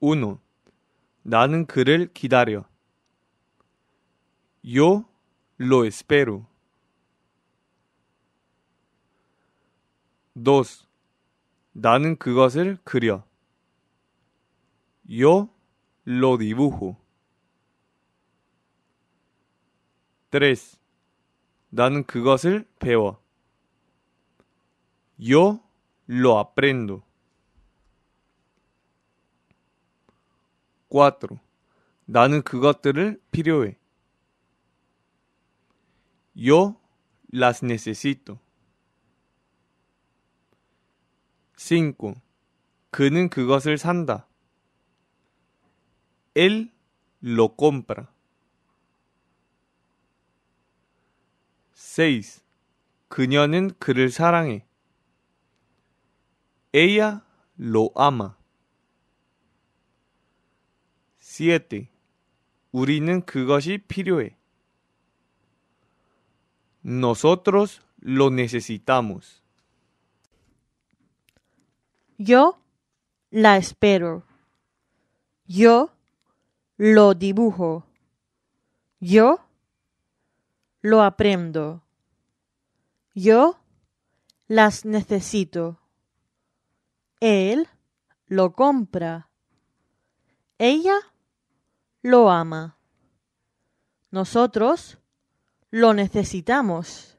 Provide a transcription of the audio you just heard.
uno. 나는 그를 기다려. Yo lo espero. dos. 나는 그것을 그려. Yo lo dibujo. tres. 나는 그것을 배워. Yo lo aprendo. cuatro. 나는 그것들을 필요해. Yo las necesito. 5. 그는 그것을 산다. Él lo compra. 6. 그녀는 그를 사랑해. Ella lo ama. 7. 우리는 그것이 필요해. Nosotros lo necesitamos. Yo la espero. Yo lo dibujo. Yo lo aprendo. Yo las necesito. Él lo compra. Ella lo ama. Nosotros lo necesitamos.